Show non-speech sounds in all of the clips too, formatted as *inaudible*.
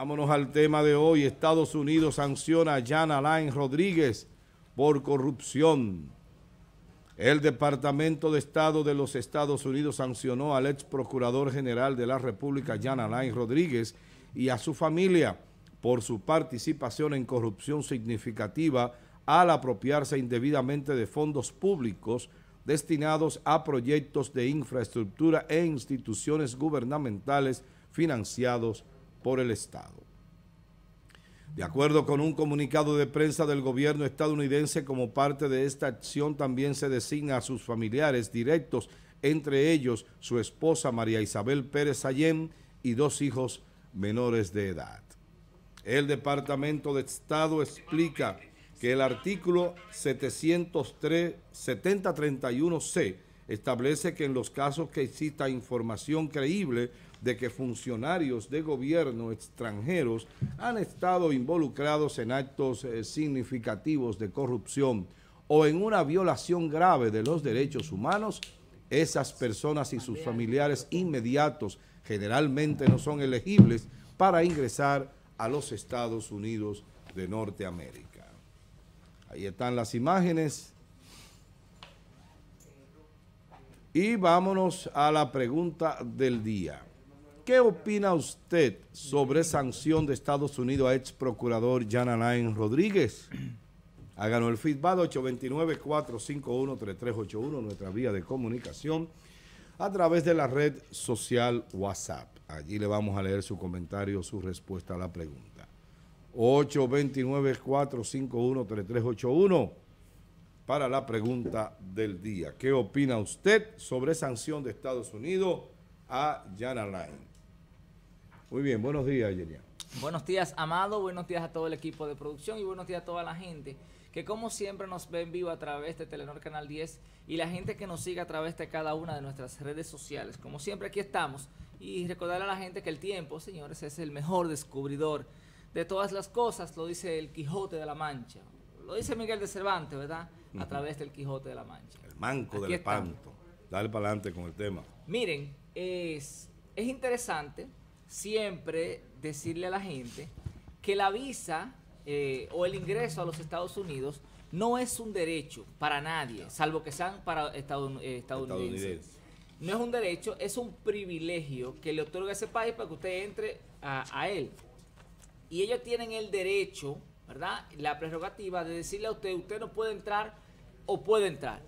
Vámonos al tema de hoy. Estados Unidos sanciona a Jan Alain Rodríguez por corrupción. El Departamento de Estado de los Estados Unidos sancionó al ex procurador general de la República, Jan Alain Rodríguez, y a su familia por su participación en corrupción significativa al apropiarse indebidamente de fondos públicos destinados a proyectos de infraestructura e instituciones gubernamentales financiados por el Estado. De acuerdo con un comunicado de prensa del gobierno estadounidense, como parte de esta acción también se designa a sus familiares directos, entre ellos su esposa María Isabel Pérez Allén y dos hijos menores de edad. El Departamento de Estado explica que el artículo 703, 7031C establece que en los casos que exista información creíble de que funcionarios de gobierno extranjeros han estado involucrados en actos eh, significativos de corrupción o en una violación grave de los derechos humanos, esas personas y sus familiares inmediatos generalmente no son elegibles para ingresar a los Estados Unidos de Norteamérica. Ahí están las imágenes. Y vámonos a la pregunta del día. ¿Qué opina usted sobre sanción de Estados Unidos a ex procurador Jan Alain Rodríguez? Háganos el feedback 829-451-3381, nuestra vía de comunicación, a través de la red social WhatsApp. Allí le vamos a leer su comentario, su respuesta a la pregunta. 829-451-3381 para la pregunta del día. ¿Qué opina usted sobre sanción de Estados Unidos a Jan Alain? Muy bien, buenos días, Yerian. Buenos días, Amado, buenos días a todo el equipo de producción y buenos días a toda la gente que como siempre nos ven en vivo a través de Telenor Canal 10 y la gente que nos sigue a través de cada una de nuestras redes sociales. Como siempre aquí estamos y recordar a la gente que el tiempo, señores, es el mejor descubridor de todas las cosas, lo dice el Quijote de la Mancha. Lo dice Miguel de Cervantes, ¿verdad? A través del Quijote de la Mancha. El manco del panto. Dale para adelante con el tema. Miren, es interesante siempre decirle a la gente que la visa eh, o el ingreso a los Estados Unidos no es un derecho para nadie, salvo que sean para Estados eh, Unidos, No es un derecho, es un privilegio que le otorga ese país para que usted entre a, él. Y ellos tienen el derecho, ¿verdad? La prerrogativa de decirle a usted, usted no puede entrar o puede entrar,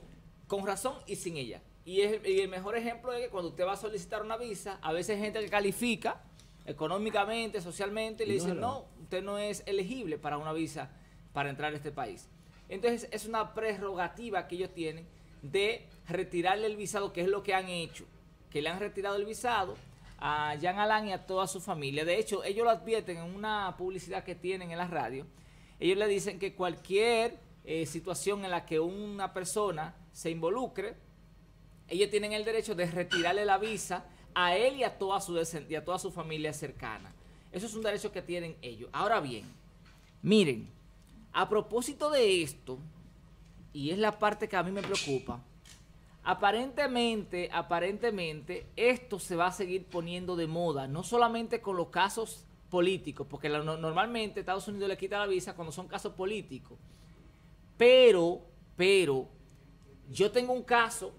con razón y sin ella. Y, es, y el mejor ejemplo es que cuando usted va a solicitar una visa, a veces hay gente que califica económicamente, socialmente, le dicen, no, usted no es elegible para una visa para entrar a este país. Entonces es una prerrogativa que ellos tienen de retirarle el visado, que es lo que han hecho, que le han retirado el visado a Jean Alain y a toda su familia. De hecho, ellos lo advierten en una publicidad que tienen en la radio. Ellos le dicen que cualquier eh, situación en la que una persona se involucre, ellos tienen el derecho de retirarle la visa a él y a toda su, y a toda su familia cercana. Eso es un derecho que tienen ellos. Ahora bien, miren, a propósito de esto, y es la parte que a mí me preocupa, aparentemente, aparentemente, esto se va a seguir poniendo de moda, no solamente con los casos políticos, porque normalmente Estados Unidos le quita la visa cuando son casos políticos, pero, pero, yo tengo un caso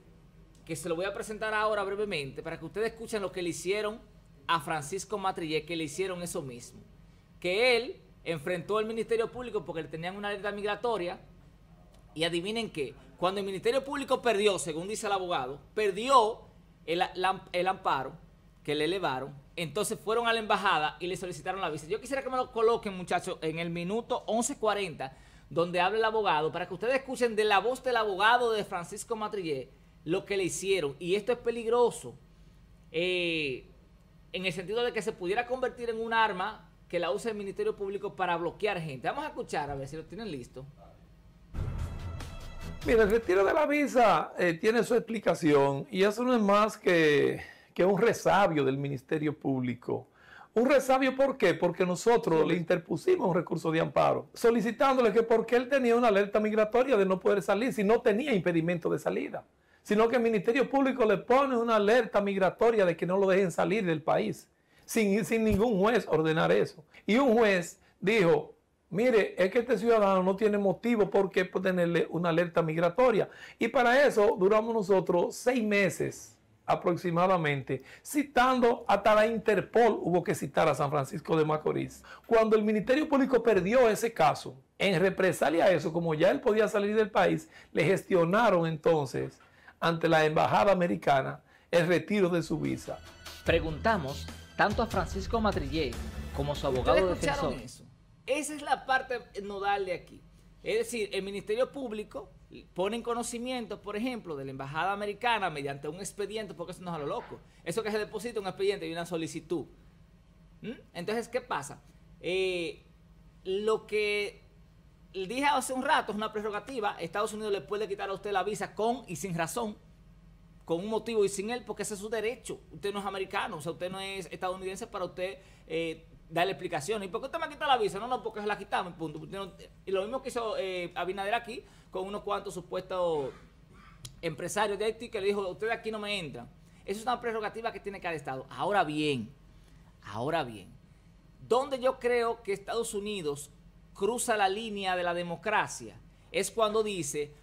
que se lo voy a presentar ahora brevemente para que ustedes escuchen lo que le hicieron a Francisco Matrillé, que le hicieron eso mismo. Que él enfrentó al Ministerio Público porque le tenían una alerta migratoria. Y adivinen qué, cuando el Ministerio Público perdió, según dice el abogado, perdió el, el amparo que le elevaron, entonces fueron a la embajada y le solicitaron la visa. Yo quisiera que me lo coloquen, muchachos, en el minuto 11.40, donde habla el abogado, para que ustedes escuchen de la voz del abogado de Francisco Matrillé lo que le hicieron. Y esto es peligroso eh, en el sentido de que se pudiera convertir en un arma que la use el Ministerio Público para bloquear gente. Vamos a escuchar a ver si lo tienen listo. Mira, el retiro de la visa eh, tiene su explicación y eso no es más que, que un resabio del Ministerio Público. Un resabio, ¿por qué? Porque nosotros le interpusimos un recurso de amparo, solicitándole que porque él tenía una alerta migratoria de no poder salir si no tenía impedimento de salida sino que el Ministerio Público le pone una alerta migratoria de que no lo dejen salir del país, sin, sin ningún juez ordenar eso. Y un juez dijo, mire, es que este ciudadano no tiene motivo por qué tenerle una alerta migratoria. Y para eso duramos nosotros seis meses aproximadamente, citando hasta la Interpol, hubo que citar a San Francisco de Macorís. Cuando el Ministerio Público perdió ese caso, en represalia a eso, como ya él podía salir del país, le gestionaron entonces ante la Embajada Americana el retiro de su visa. Preguntamos tanto a Francisco Madrillé como a su abogado defensor. Eso? Esa es la parte nodal de aquí. Es decir, el Ministerio Público pone en conocimiento, por ejemplo, de la Embajada Americana mediante un expediente, porque eso no es a lo loco. Eso que se deposita un expediente y una solicitud. ¿Mm? Entonces, ¿qué pasa? Eh, lo que dije hace un rato, es una prerrogativa, Estados Unidos le puede quitar a usted la visa con y sin razón, con un motivo y sin él, porque ese es su derecho. Usted no es americano, o sea, usted no es estadounidense para usted eh, darle explicaciones. ¿Y por qué usted me quita la visa? No, no, porque se la quitamos, punto. y lo mismo que hizo eh, Abinader aquí, con unos cuantos supuestos empresarios de Haití, que le dijo, usted aquí no me entra. Esa es una prerrogativa que tiene cada Estado. Ahora bien, ahora bien, donde yo creo que Estados Unidos cruza la línea de la democracia es cuando dice,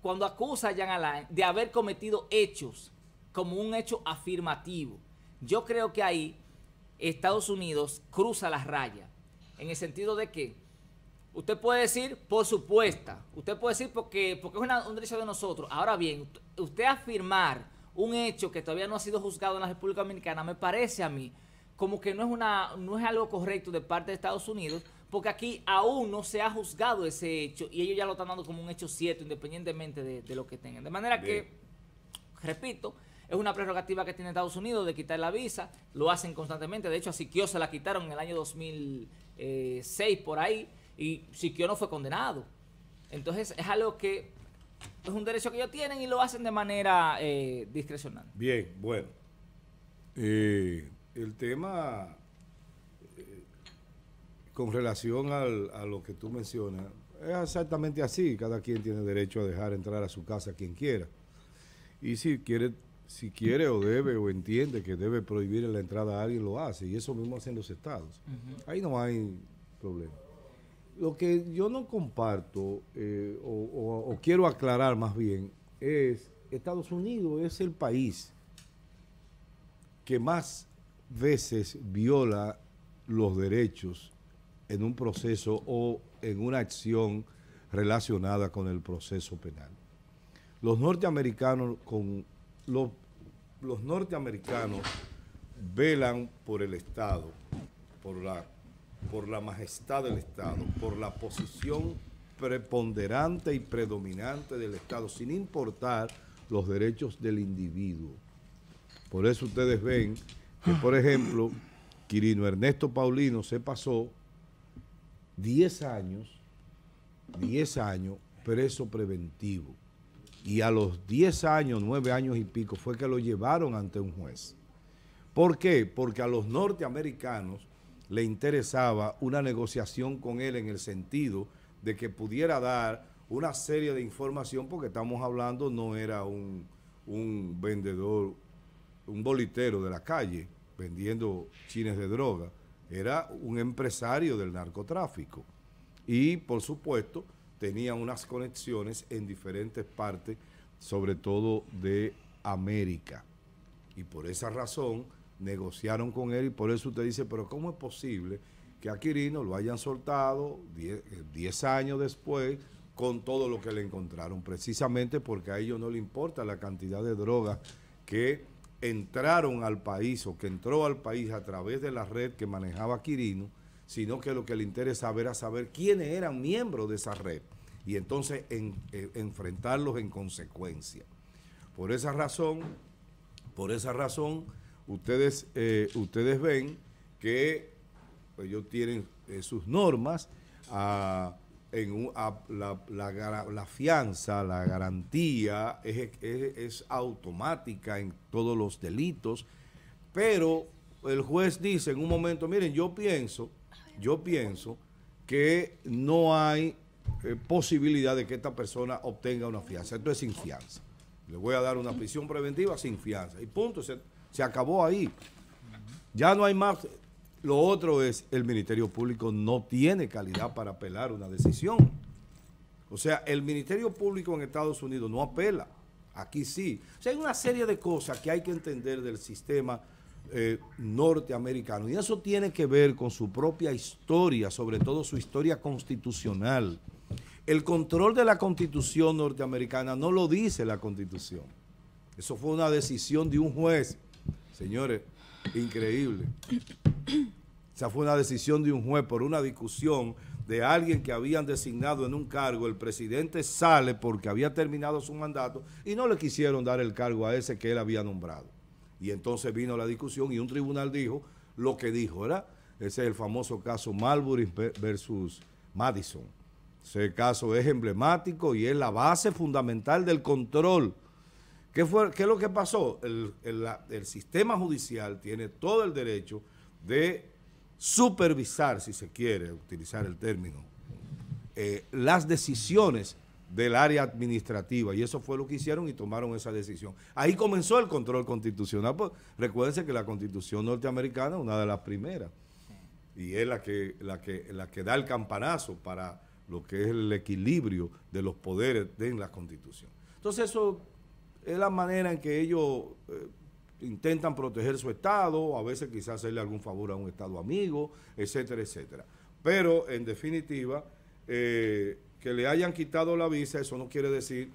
cuando acusa a Jean Alain de haber cometido hechos como un hecho afirmativo. Yo creo que ahí Estados Unidos cruza las rayas, en el sentido de que usted puede decir por supuesta, usted puede decir porque, porque es una, un derecho de nosotros. Ahora bien, usted afirmar un hecho que todavía no ha sido juzgado en la República Dominicana me parece a mí como que no es, una, no es algo correcto de parte de Estados Unidos porque aquí aún no se ha juzgado ese hecho y ellos ya lo están dando como un hecho cierto, independientemente de, lo que tengan. De manera que, repito, es una prerrogativa que tiene Estados Unidos de quitar la visa, lo hacen constantemente, de hecho a Siquio se la quitaron en el año 2006 eh, por ahí y Siquio no fue condenado. Entonces es algo que es un derecho que ellos tienen y lo hacen de manera eh, discrecional. Bien, bueno. Eh, el tema con relación al, a lo que tú mencionas, es exactamente así. Cada quien tiene derecho a dejar entrar a su casa quien quiera. Y si quiere, si quiere o debe o entiende que debe prohibir la entrada a alguien, lo hace. Y eso mismo hacen los estados. Ahí no hay problema. Lo que yo no comparto eh, o, o quiero aclarar más bien es Estados Unidos es el país que más veces viola los derechos en un proceso o en una acción relacionada con el proceso penal. Los norteamericanos con los, los norteamericanos velan por el Estado, por la, por la majestad del Estado, por la posición preponderante y predominante del Estado, sin importar los derechos del individuo. Por eso ustedes ven que, por ejemplo, Quirino Ernesto Paulino se pasó 10 años, 10 años preso preventivo. Y a los 10 años, 9 años y pico, fue que lo llevaron ante un juez. ¿Por qué? Porque a los norteamericanos le interesaba una negociación con él en el sentido de que pudiera dar una serie de información, porque estamos hablando, no era un, un vendedor, un bolitero de la calle vendiendo chines de droga, era un empresario del narcotráfico y por supuesto tenía unas conexiones en diferentes partes, sobre todo de América. Y por esa razón negociaron con él y por eso usted dice, pero ¿cómo es posible que a Quirino lo hayan soltado 10 eh, años después con todo lo que le encontraron? Precisamente porque a ellos no le importa la cantidad de drogas que entraron al país o que entró al país a través de la red que manejaba Quirino, sino que lo que le interesaba era saber quiénes eran miembros de esa red y entonces eh, enfrentarlos en consecuencia. Por esa razón, por esa razón, ustedes, eh, ustedes ven que ellos tienen eh, sus normas, a, la, fianza, la garantía es, es, automática en todos los delitos, pero el juez dice en un momento, miren, yo pienso, yo pienso que no hay eh, posibilidad de que esta persona obtenga una fianza, esto es sin fianza. Le voy a dar una prisión preventiva sin fianza. Y punto, se, se acabó ahí. Ya no hay más lo otro es, el Ministerio Público no tiene calidad para apelar una decisión. O sea, el Ministerio Público en Estados Unidos no apela. Aquí sí. O sea, hay una serie de cosas que hay que entender del sistema eh, norteamericano. Y eso tiene que ver con su propia historia, sobre todo su historia constitucional. El control de la constitución norteamericana no lo dice la constitución. Eso fue una decisión de un juez. Señores, Increíble. Esa fue una decisión de un juez por una discusión de alguien que habían designado en un cargo. El presidente sale porque había terminado su mandato y no le quisieron dar el cargo a ese que él había nombrado. Y entonces vino la discusión y un tribunal dijo lo que dijo, ¿verdad? Ese es el famoso caso Marbury versus Madison. Ese caso es emblemático y es la base fundamental del control ¿Qué, fue, qué es lo que pasó? El, sistema judicial tiene todo el derecho de supervisar, si se quiere utilizar el término, eh, las decisiones del área administrativa. Y eso fue lo que hicieron y tomaron esa decisión. Ahí comenzó el control constitucional. Pues, recuérdense que la constitución norteamericana es una de las primeras. Y es la que, la, que, la que da el campanazo para lo que es el equilibrio de los poderes en la constitución. Entonces eso es la manera en que ellos eh, intentan proteger su Estado, a veces quizás hacerle algún favor a un Estado amigo, etcétera, etcétera. Pero, en definitiva, eh, que le hayan quitado la visa, eso no quiere decir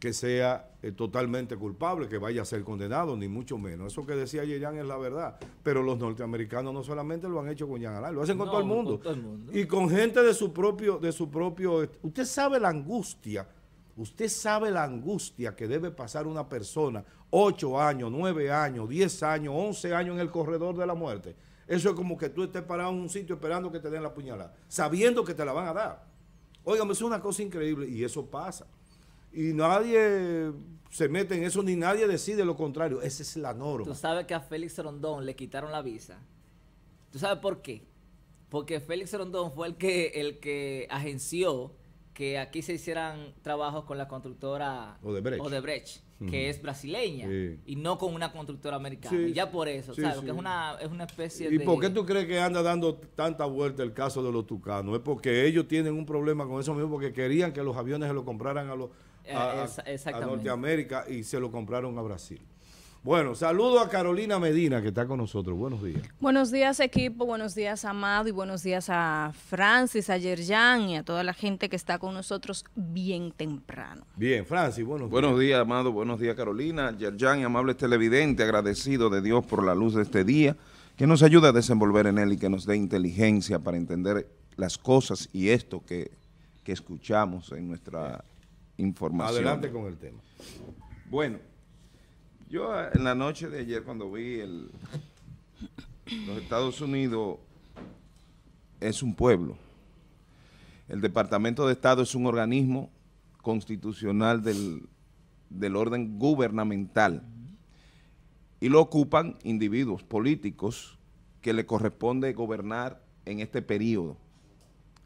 que sea eh, totalmente culpable, que vaya a ser condenado, ni mucho menos. Eso que decía Yeyan es la verdad. Pero los norteamericanos no solamente lo han hecho con Yan lo hacen con, todo el mundo. con todo el mundo. Y con gente de su propio, de su propio... Usted sabe la angustia Usted sabe la angustia que debe pasar una persona 8 años, 9 años, 10 años, 11 años en el corredor de la muerte. Eso es como que tú estés parado en un sitio esperando que te den la puñalada, sabiendo que te la van a dar. Óigame, es una cosa increíble y eso pasa. Y nadie se mete en eso ni nadie decide lo contrario. Esa es la norma. Tú sabes que a Félix Rondón le quitaron la visa. ¿Tú sabes por qué? Porque Félix Rondón fue el que, el que agenció que aquí se hicieran trabajos con la constructora Odebrecht, que es brasileña, y no con una constructora americana. y ya por eso, Que es una, es una especie de... ¿Y por qué tú crees que anda dando tanta vuelta el caso de los tucanos? Es porque ellos tienen un problema con eso mismo, porque querían que los aviones se lo compraran a, los, a eh, Norteamérica y se lo compraron a Brasil. Bueno, saludo a Carolina Medina que está con nosotros. Buenos días. Buenos días equipo, buenos días Amado y buenos días a Francis, a Yerjan y a toda la gente que está con nosotros bien temprano. Bien, Francis, buenos días. Buenos días Amado, buenos días Carolina, Yerjan y amables televidentes, agradecido de Dios por la luz de este día que nos ayuda a desenvolver en él y que nos dé inteligencia para entender las cosas y esto que, que escuchamos en nuestra información. Adelante con el tema. Bueno. Yo eh, en la noche de ayer cuando vi el, los Estados Unidos es un pueblo. El Departamento de Estado es un organismo constitucional del, del orden gubernamental y lo ocupan individuos políticos que le corresponde gobernar en este periodo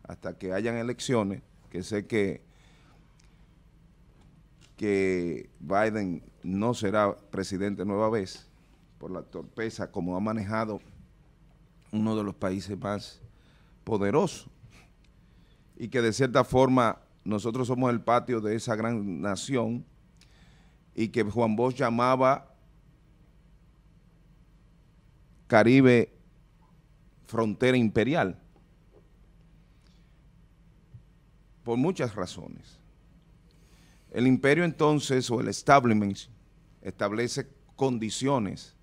hasta que hayan elecciones, que sé que que Biden no será presidente nueva vez por la torpeza como ha manejado uno de los países más poderosos y que de cierta forma nosotros somos el patio de esa gran nación y que Juan Bosch llamaba Caribe frontera imperial por muchas razones. El imperio entonces, o el establishment, establece condiciones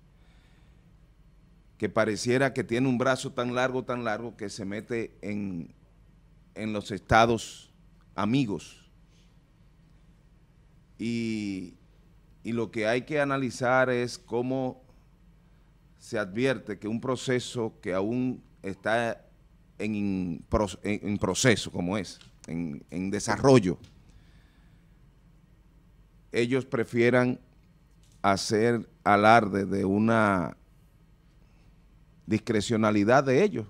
que pareciera que tiene un brazo tan largo, tan largo, que se mete en, los estados amigos. Y, y lo que hay que analizar es cómo se advierte que un proceso que aún está en, en proceso, como es, en, en desarrollo, ellos prefieran hacer alarde de una discrecionalidad de ellos,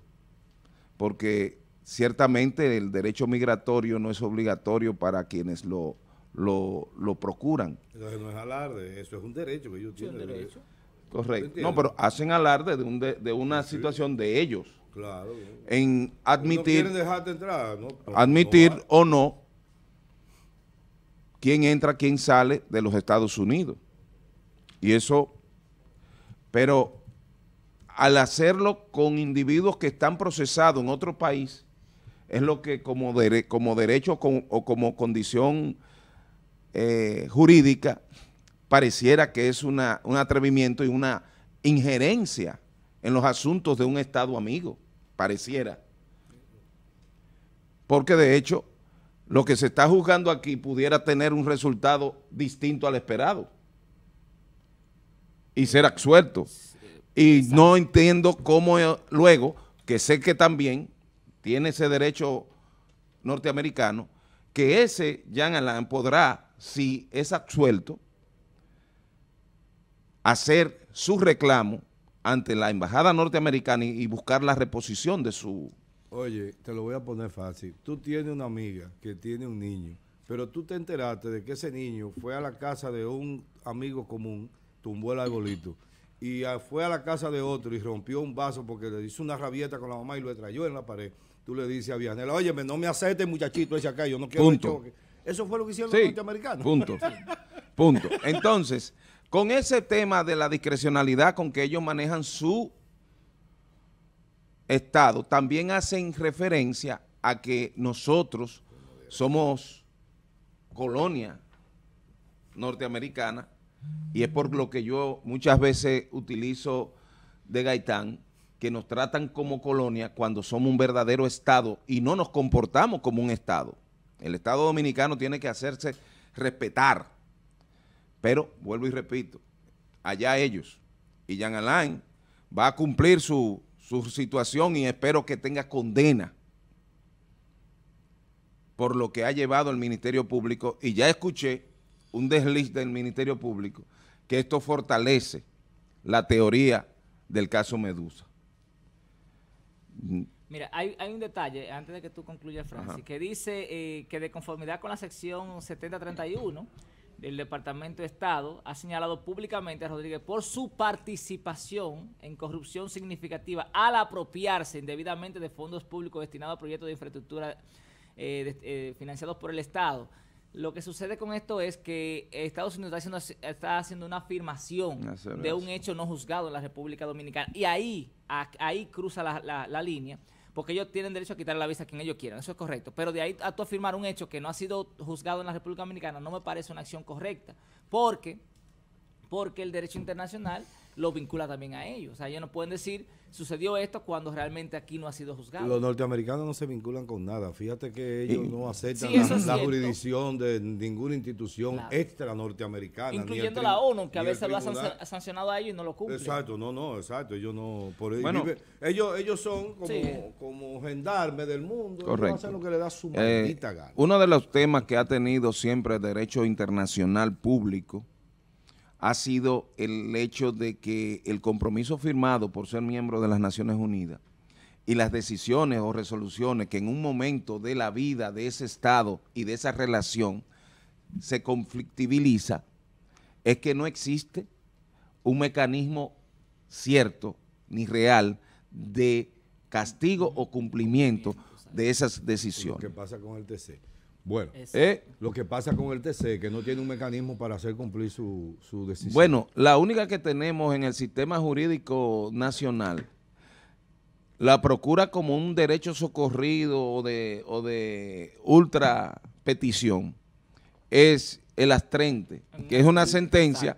porque ciertamente el derecho migratorio no es obligatorio para quienes lo, lo, procuran. Entonces no es alarde, eso es un derecho que ellos tienen. Derecho? Correcto. No, pero hacen alarde de, una situación de ellos. Claro. En admitir... Admitir o no quién entra, quién sale de los Estados Unidos. Y eso, pero al hacerlo con individuos que están procesados en otro país, es lo que como, como derecho o como condición eh, jurídica pareciera que es un atrevimiento y una injerencia en los asuntos de un Estado amigo, pareciera. Porque de hecho lo que se está juzgando aquí pudiera tener un resultado distinto al esperado y ser absuelto. Y no entiendo cómo eh, luego, que sé que también tiene ese derecho norteamericano, que ese Jan Alain podrá, si es absuelto, hacer su reclamo ante la embajada norteamericana y buscar la reposición de su Oye, te lo voy a poner fácil. Tú tienes una amiga que tiene un niño, pero tú te enteraste de que ese niño fue a la casa de un amigo común, tumbó el arbolito, y fue a la casa de otro y rompió un vaso porque le hizo una rabieta con la mamá y lo trayó en la pared. Tú le dices a Vianela, oye, no me aceptes muchachito ese acá, yo no quiero Punto. toque. Eso fue lo que hicieron los norteamericanos. Punto. *laughs* Punto. Entonces, con ese tema de la discrecionalidad con que ellos manejan su Estado también hacen referencia a que nosotros somos colonia norteamericana y es por lo que yo muchas veces utilizo de Gaitán, que nos tratan como colonia cuando somos un verdadero Estado y no nos comportamos como un Estado. El Estado dominicano tiene que hacerse respetar. Pero, vuelvo y repito, allá ellos. Y Jean Alain va a cumplir su su situación y espero que tenga condena por lo que ha llevado el Ministerio Público y ya escuché un desliz del Ministerio Público que esto fortalece la teoría del caso Medusa. Mira, hay, un detalle, antes de que tú concluyas, Francis, que dice eh, que de conformidad con la sección 7031, el Departamento de Estado ha señalado públicamente a Rodríguez por su participación en corrupción significativa al apropiarse indebidamente de fondos públicos destinados a proyectos de infraestructura eh, eh, financiados por el Estado. Lo que sucede con esto es que Estados Unidos está haciendo, una afirmación de un hecho no juzgado en la República Dominicana. Y ahí, ahí cruza la línea porque ellos tienen derecho a quitar la visa a quien ellos quieran, eso es correcto. Pero de ahí a tú afirmar un hecho que no ha sido juzgado en la República Dominicana no me parece una acción correcta, porque, porque el derecho internacional lo vincula también a ellos. O sea, ellos no pueden decir, sucedió esto cuando realmente aquí no ha sido juzgado. Los norteamericanos no se vinculan con nada. Fíjate que ellos no aceptan la, jurisdicción de ninguna institución extra norteamericana. Incluyendo la ONU, que a veces lo ha sancionado a ellos y no lo cumple. Exacto, no, no, exacto. Ellos no... bueno, ellos, ellos son como, gendarmes del mundo. Correcto. Hacen lo que le da su eh, gana. Uno de los temas que ha tenido siempre el derecho internacional público ha sido el hecho de que el compromiso firmado por ser miembro de las Naciones Unidas y las decisiones o resoluciones que en un momento de la vida de ese Estado y de esa relación se conflictibiliza, es que no existe un mecanismo cierto ni real de castigo o cumplimiento de esas decisiones. ¿Qué pasa con el TC? Bueno, eh, lo que pasa con el TC, que no tiene un mecanismo para hacer cumplir su, decisión. Bueno, la única que tenemos en el sistema jurídico nacional, la procura como un derecho socorrido o de, o de ultra petición, es el astrente, que es una sentencia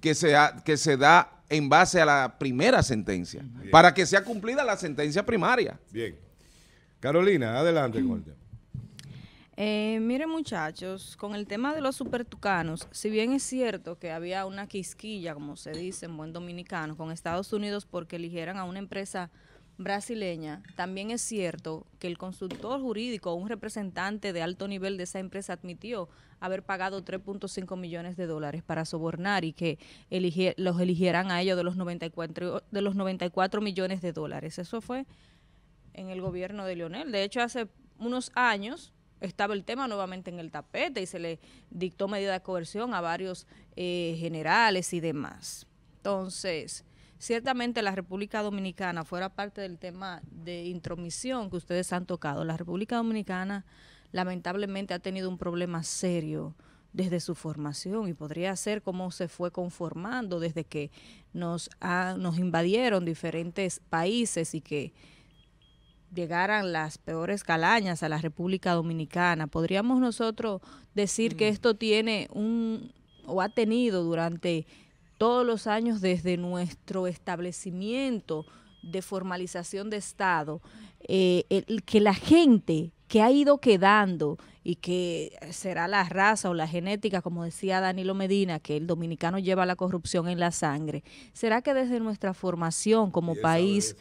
que se, que se da en base a la primera sentencia, para que sea cumplida la sentencia primaria. Bien. Carolina, adelante con el tema. Eh, miren muchachos, con el tema de los supertucanos, si bien es cierto que había una quisquilla, como se dice en buen dominicano, con Estados Unidos porque eligieran a una empresa brasileña, también es cierto que el consultor jurídico, un representante de alto nivel de esa empresa admitió haber pagado 3.5 millones de dólares para sobornar y que los eligieran a ellos de los 94 de los 94 millones de dólares. Eso fue en el gobierno de Lionel. De hecho, hace unos años estaba el tema nuevamente en el tapete y se le dictó medida de coerción a varios eh, generales y demás. Entonces, ciertamente la República Dominicana, fuera parte del tema de intromisión que ustedes han tocado, la República Dominicana lamentablemente ha tenido un problema serio desde su formación y podría ser cómo se fue conformando desde que nos, nos invadieron diferentes países y que llegaran las peores calañas a la República Dominicana. ¿Podríamos nosotros decir que mm. esto tiene un o ha tenido durante todos los años desde nuestro establecimiento de formalización de Estado, eh, el, que la gente que ha ido quedando y que será la raza o la genética, como decía Danilo Medina, que el dominicano lleva la corrupción en la sangre, ¿será que desde nuestra formación como país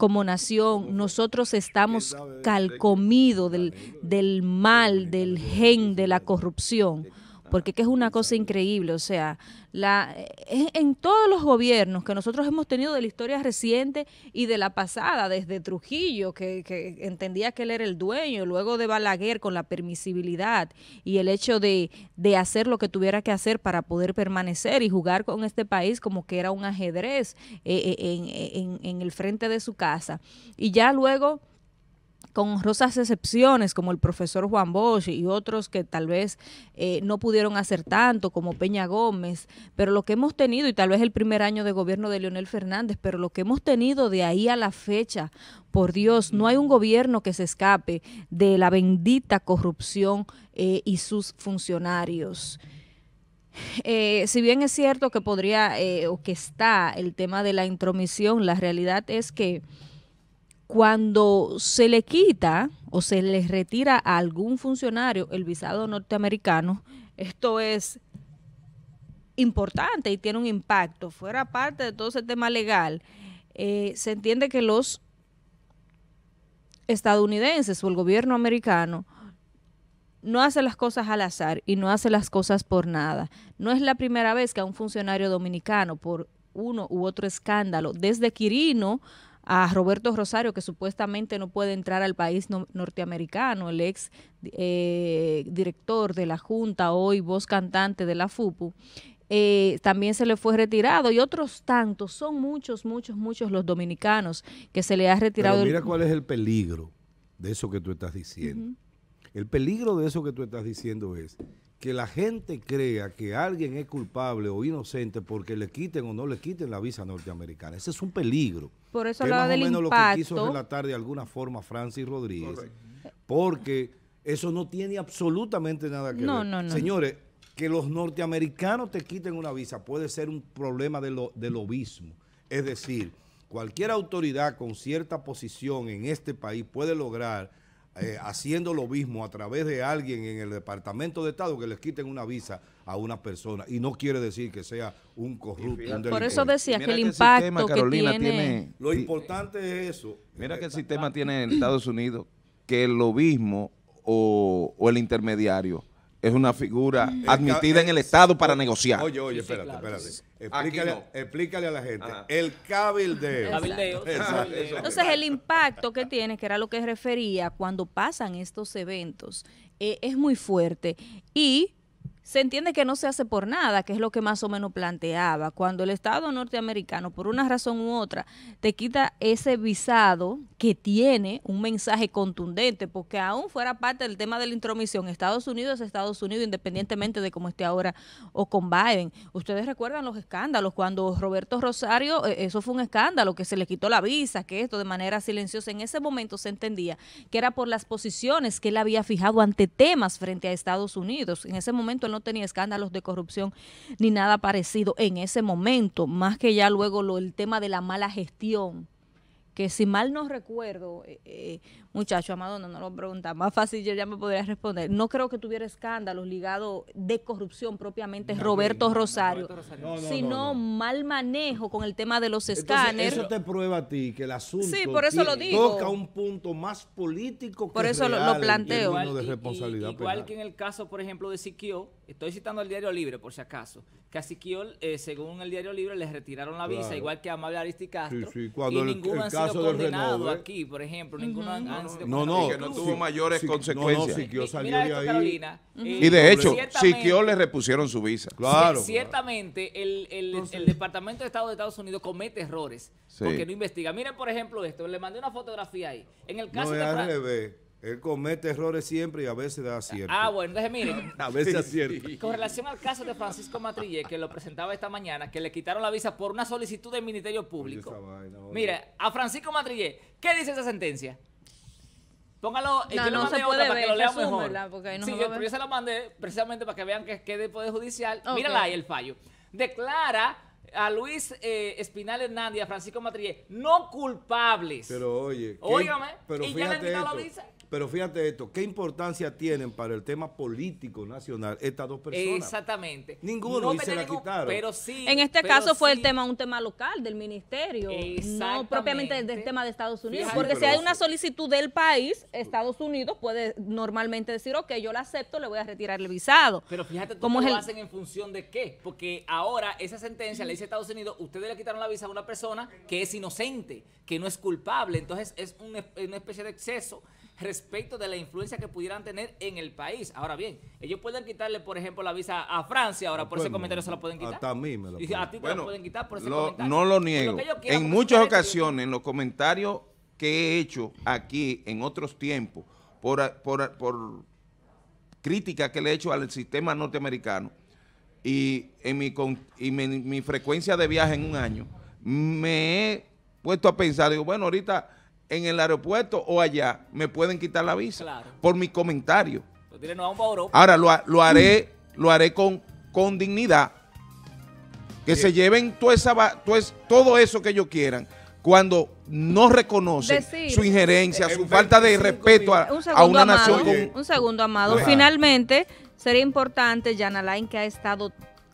como nación, nosotros estamos calcomidos del, del mal, del gen, de la corrupción porque que es una cosa increíble, o sea, la, en todos los gobiernos que nosotros hemos tenido de la historia reciente y de la pasada, desde Trujillo, que, entendía que él era el dueño, luego de Balaguer con la permisibilidad y el hecho de, de hacer lo que tuviera que hacer para poder permanecer y jugar con este país como que era un ajedrez eh, eh, en, en el frente de su casa. Y ya luego con honrosas excepciones como el profesor Juan Bosch y otros que tal vez eh, no pudieron hacer tanto como Peña Gómez, pero lo que hemos tenido, y tal vez el primer año de gobierno de Leonel Fernández, pero lo que hemos tenido de ahí a la fecha, por Dios, no hay un gobierno que se escape de la bendita corrupción eh, y sus funcionarios. Eh, si bien es cierto que podría o que está el tema de la intromisión, la realidad es que cuando se le quita o se le retira a algún funcionario el visado norteamericano, esto es importante y tiene un impacto. Fuera parte de todo ese tema legal, eh, se entiende que los estadounidenses o el gobierno americano no hace las cosas al azar y no hace las cosas por nada. No es la primera vez que a un funcionario dominicano, por uno u otro escándalo, desde Quirino a Roberto Rosario, que supuestamente no puede entrar al país norteamericano, el ex eh, director de la Junta, hoy voz cantante de la FUPU, eh, también se le fue retirado y otros tantos, son muchos, muchos, muchos los dominicanos que se le ha retirado. mira cuál es el peligro de eso que tú estás diciendo. El peligro de eso que tú estás diciendo es que la gente crea que alguien es culpable o inocente porque le quiten o no le quiten la visa norteamericana. Ese es un peligro. Por eso que del lo que quiso relatar de alguna forma Francis Rodríguez. Porque eso no tiene absolutamente nada que ver. No, no, Señores, que los norteamericanos te quiten una visa puede ser un problema de lo, del Es decir, cualquier autoridad con cierta posición en este país puede lograr eh, haciendo lo mismo a través de alguien en el Departamento de Estado que les quiten una visa a una persona. Y no quiere decir que sea un corrupto. Por eso decía que el impacto que tiene, Lo importante es eso. Mira que el eh, sistema ah, tiene en Estados Unidos que el lobismo o el intermediario es una figura mm. admitida en el Estado para negociar. Oye, oye, espérate, espérate. Explícale, explícale a la gente. El cabildeo. cabildeo. Entonces, el impacto que tiene, que era lo que refería, cuando pasan estos eventos, eh, es muy fuerte. Y se entiende que no se hace por nada, que es lo que más o menos planteaba. Cuando el Estado norteamericano, por una razón u otra, te quita ese visado que tiene un mensaje contundente, porque aún fuera parte del tema de la intromisión, Estados Unidos es Estados Unidos, independientemente de cómo esté ahora o con Biden. Ustedes recuerdan los escándalos, cuando Roberto Rosario, eh, eso fue un escándalo, que se le quitó la visa, que esto de manera silenciosa, en ese momento se entendía que era por las posiciones que él había fijado ante temas frente a Estados Unidos. En ese momento no tenía escándalos de corrupción ni nada parecido en ese momento, más que ya luego lo, el tema de la mala gestión que si mal no recuerdo, eh, eh, muchacho, Amado, no, no lo pregunta, más fácil yo ya me podría responder. No creo que tuviera escándalos ligados de corrupción propiamente Roberto, Rosario, sino mal manejo con el tema de los escáneres. Eso te prueba a ti que el asunto toca un punto más político que Por eso lo, planteo. igual que en el caso, por ejemplo, de Siquio, estoy citando el Diario Libre, por si acaso, que a Siquio, eh, según el Diario Libre, le retiraron la visa, igual que a Amable Aristi y ningún ¿eh? aquí, por ejemplo. no, no, tuvo mayores consecuencias. ahí. y de hecho, Siquio le repusieron su visa. Claro. Ciertamente, El, Departamento de Estado de Estados Unidos comete errores porque no investiga. Miren, por ejemplo, esto. Le mandé una fotografía ahí. En el caso de. Él comete errores siempre y a veces da acierto. Ah, bueno, entonces miren. *laughs* a veces da acierto. Con relación al caso de Francisco Matrille, que lo presentaba esta mañana, que le quitaron la visa por una solicitud del Ministerio Público. Mira, a Francisco Matrille, ¿qué dice esa sentencia? Póngalo en yo no de para que lo lea mejor. sí, yo, se la mandé precisamente para que vean que, quede es Poder Judicial. Mírala ahí el fallo. Declara a Luis eh, Espinal Hernández y a Francisco Matrillé no culpables. Pero oye, Óigame, pero y ya le han quitado la visa. Pero fíjate esto, ¿qué importancia tienen para el tema político nacional estas dos personas? Exactamente. Ninguno, no se la quitaron. Pero sí, en este caso fue el tema, un tema local del ministerio, no propiamente del tema de Estados Unidos. porque si hay una solicitud del país, Estados Unidos puede normalmente decir, ok, yo la acepto, le voy a retirar el visado. Pero fíjate cómo lo hacen en función de qué, porque ahora esa sentencia le dice a Estados Unidos, ustedes le quitaron la visa a una persona que es inocente, que no es culpable, entonces es una especie de exceso respecto de la influencia que pudieran tener en el país. Ahora bien, ellos pueden quitarle, por ejemplo, la visa a Francia, ahora ah, por ese comentario se la pueden quitar. a mí me lo pueden. A ti la pueden quitar por ese comentario. No lo niego. en muchas ocasiones, en los comentarios que he hecho aquí en otros tiempos, por, por, que le he hecho al sistema norteamericano, y en mi, mi frecuencia de viaje en un año, me he puesto a pensar, digo, bueno, ahorita en el aeropuerto o allá, me pueden quitar la visa por mi comentario. Pues Ahora lo, *clears throat* haré, lo haré con, con dignidad. Que se lleven todo eso que ellos quieran cuando no reconocen... su injerencia, su falta de respeto a, una nación. Un segundo, Amado. Finalmente, sería importante, Jan Alain, que ha estado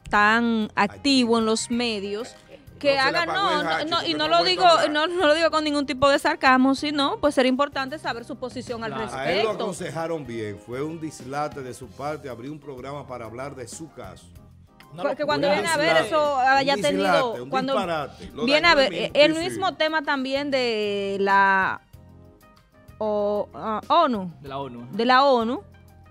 tan activo en los medios, que haga no, y no lo digo no, lo digo con ningún tipo de sarcasmo sino pues sería importante saber su posición al respecto a él lo aconsejaron bien fue un dislate de su parte abrir un programa para hablar de su caso porque cuando viene a ver eso haya tenido cuando viene a ver eh, el mismo tema también de la ah, ONU de la ONU de la ONU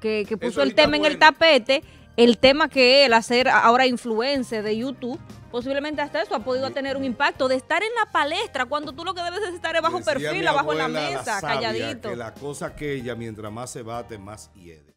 que, puso el tema en el tapete el tema que él hacer ahora influencer de YouTube posiblemente hasta eso ha podido tener un impacto de estar en la palestra cuando tú lo que debes es estar es bajo perfil, abajo en la mesa, calladito. Que la cosa que ella mientras más se bate, más hiede.